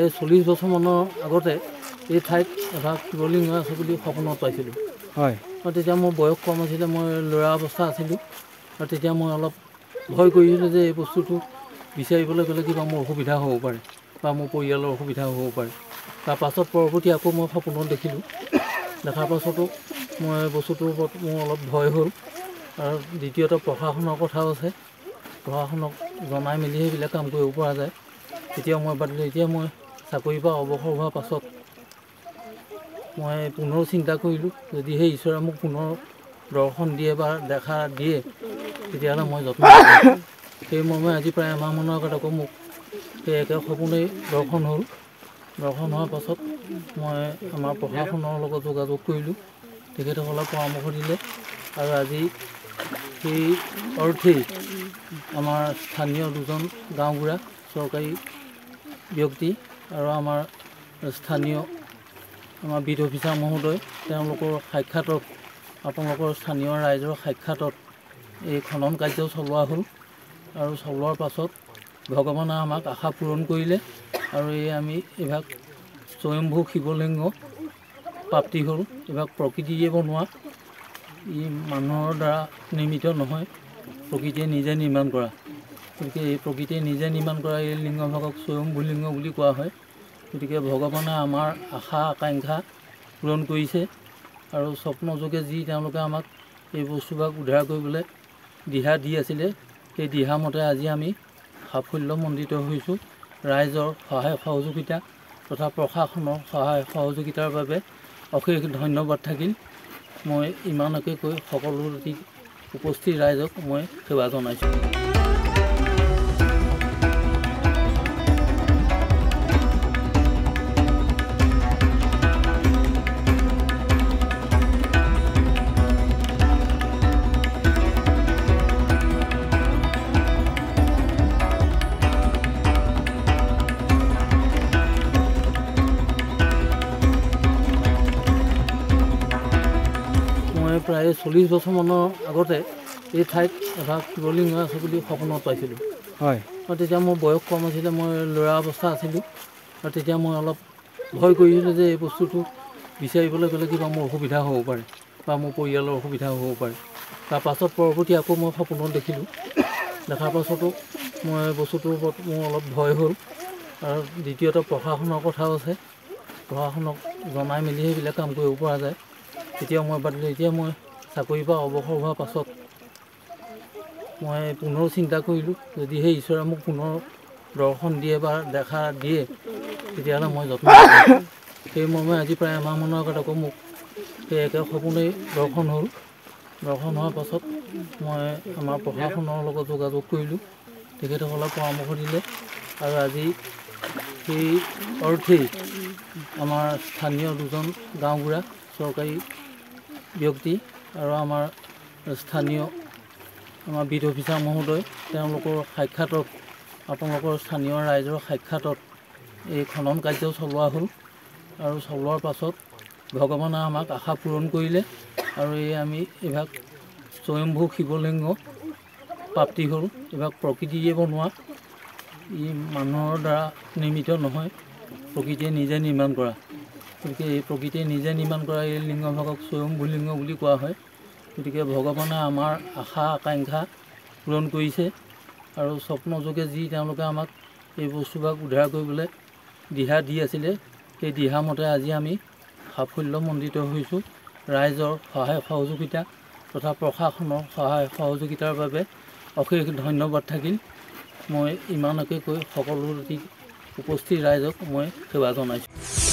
প্ৰায় চল্লিছ বছৰমানৰ আগতে এই ঠাইত এটা শিৱলিংগ আছে বুলি সপোনত পাইছিলোঁ হয় আৰু তেতিয়া মোৰ বয়স কম আছিলে মই ল'ৰা অৱস্থা আছিলোঁ আৰু তেতিয়া মই অলপ ভয় কৰিছিলোঁ যে এই বস্তুটো বিচাৰিবলৈ গ'লে কিবা মোৰ অসুবিধা হ'ব পাৰে বা মোৰ পৰিয়ালৰ অসুবিধা হ'ব পাৰে তাৰপাছত পৰৱৰ্তী আকৌ মই সপোনত দেখিলোঁ দেখাৰ পাছতো মই বস্তুটোৰ ওপৰত মোৰ অলপ ভয় হ'ল আৰু দ্বিতীয়তে প্ৰশাসনৰ কথাও আছে প্ৰশাসনক জনাই মেলি সেইবিলাক কাম কৰিব পৰা যায় তেতিয়াও মই বাদ দিলোঁ এতিয়া মই চাকৰিৰ পৰা অৱসৰ হোৱাৰ পাছত মই পুনৰ চিন্তা কৰিলোঁ যদি সেই ঈশ্বৰে মোক পুনৰ দৰ্শন দিয়ে বা দেখা দিয়ে তেতিয়াহ'লে মই যত্ন সেই মৰ্মে আজি প্ৰায় এমাহমানৰ আগত আকৌ মোক সেই একে সপোনেই দৰ্শন হ'ল দৰ্শন হোৱাৰ পাছত মই আমাৰ প্ৰশাসনৰ লগত যোগাযোগ কৰিলোঁ তেখেতসকলে পৰামৰ্শ দিলে আৰু আজি সেই অৰ্থেই আমাৰ স্থানীয় দুজন গাঁওবুঢ়া চৰকাৰী ব্যক্তি আৰু আমাৰ স্থানীয় আমাৰ বিধ অফিচাৰ মহোদয় তেওঁলোকৰ সাক্ষাতত আপোনালোকৰ স্থানীয় ৰাইজৰ সাক্ষাতত এই খনন কাৰ্য চলোৱা হ'ল আৰু চলোৱাৰ পাছত ভগৱানে আমাক আশা পূৰণ কৰিলে আৰু এই আমি এইভাগ স্বয়ম্ভূ শিৱলিংগ প্ৰাপ্তি হ'ল এইভাগ প্ৰকৃতিয়ে বনোৱা ই মানুহৰ দ্বাৰা নিৰ্মিত নহয় প্ৰকৃতিয়ে নিজে নিৰ্মাণ কৰা গতিকে এই প্ৰকৃতিয়ে নিজে নিৰ্মাণ কৰা এই লিংগভাগক স্বয়ংভূ লিংগ বুলি কোৱা হয় গতিকে ভগৱানে আমাৰ আশা আকাংক্ষা পূৰণ কৰিছে আৰু স্বপ্নযোগে যি তেওঁলোকে আমাক এই বস্তুভাগ উদ্ধাৰ কৰিবলৈ দিহা দি আছিলে সেই দিহামতে আজি আমি সাফল্যমণ্ডিত হৈছোঁ ৰাইজৰ সহায় সহযোগিতা তথা প্ৰশাসনৰ সহায় সহযোগিতাৰ বাবে অশেষ ধন্যবাদ থাকিল মই ইমানকে কৈ সকলো উপস্থিত ৰাইজক মই সেৱা জনাইছোঁ প্ৰায় চল্লিছ বছৰমানৰ আগতে এই ঠাইত এভাগ শিৱলিংগ আছে বুলি সপোনত পাইছিলোঁ হয় আৰু তেতিয়া মোৰ বয়স কম আছিলে মই ল'ৰা অৱস্থা আছিলোঁ আৰু তেতিয়া মই অলপ ভয় কৰিছিলোঁ যে এই বস্তুটো বিচাৰিবলৈ গ'লে কিবা মোৰ অসুবিধা হ'ব পাৰে বা মোৰ পৰিয়ালৰ অসুবিধা হ'ব পাৰে তাৰ পাছত পৰৱৰ্তী আকৌ মই সপোনত দেখিলোঁ দেখাৰ পাছতো মই বস্তুটোৰ ওপৰত মোৰ অলপ ভয় হ'ল আৰু দ্বিতীয়তে প্ৰশাসনৰ কথাও আছে প্ৰশাসনক জনাই মেলি সেইবিলাক কাম কৰিব পৰা যায় এতিয়াও মই বাদ পাতিলোঁ এতিয়া মই চাকৰিৰ পৰা অৱসৰ হোৱাৰ পাছত মই পুনৰ চিন্তা কৰিলোঁ যদিহে ঈশ্বৰে মোক পুনৰ দৰ্শন দিয়ে বা দেখা দিয়ে তেতিয়াহ'লে মই যত্ন সেই মৰ্মে আজি প্ৰায় এমাহমানৰ আগত আকৌ মোক সেই একে সপোনেই দৰ্শন হ'ল দৰ্শন হোৱাৰ পাছত মই আমাৰ প্ৰশাসনৰ লগত যোগাযোগ কৰিলোঁ তেখেতসকলক পৰামৰ্শ দিলে আৰু আজি সেই অৰ্থেই আমাৰ স্থানীয় দুজন গাঁওবুঢ়া চৰকাৰী ব্যক্তি আৰু আমাৰ স্থানীয় আমাৰ বিদ অফিচাৰ মহোদয় তেওঁলোকৰ সাক্ষাতত আপোনালোকৰ স্থানীয় ৰাইজৰ সাক্ষাতত এই খনন কাৰ্য চলোৱা হ'ল আৰু চলোৱাৰ পাছত ভগৱানে আমাক আশা পূৰণ কৰিলে আৰু এই আমি এইভাগ স্বয়ম্ভূ শিৱলিংগ প্ৰাপ্তি হ'ল এইভাগ প্ৰকৃতিয়ে বনোৱা ই মানুহৰ দ্বাৰা নিৰ্মিত নহয় প্ৰকৃতিয়ে নিজে নিৰ্মাণ কৰা গতিকে এই প্ৰকৃতিয়ে নিজে নিৰ্মাণ কৰা এই লিংগভাগক লিংগ বুলি কোৱা হয় গতিকে ভগৱানে আমাৰ আশা আকাংক্ষা পূৰণ কৰিছে আৰু স্বপ্নযোগে যি তেওঁলোকে আমাক এই বস্তুভাগ উদ্ধাৰ কৰিবলৈ দিহা দি আছিলে সেই দিহামতে আজি আমি সাফল্যমণ্ডিত হৈছোঁ ৰাইজৰ সহায় সহযোগিতা তথা প্ৰশাসনৰ সহায় সহযোগিতাৰ বাবে অশেষ ধন্যবাদ থাকিল মই ইমানকে কৈ সকলো উপস্থিত ৰাইজক মই সেৱা জনাইছোঁ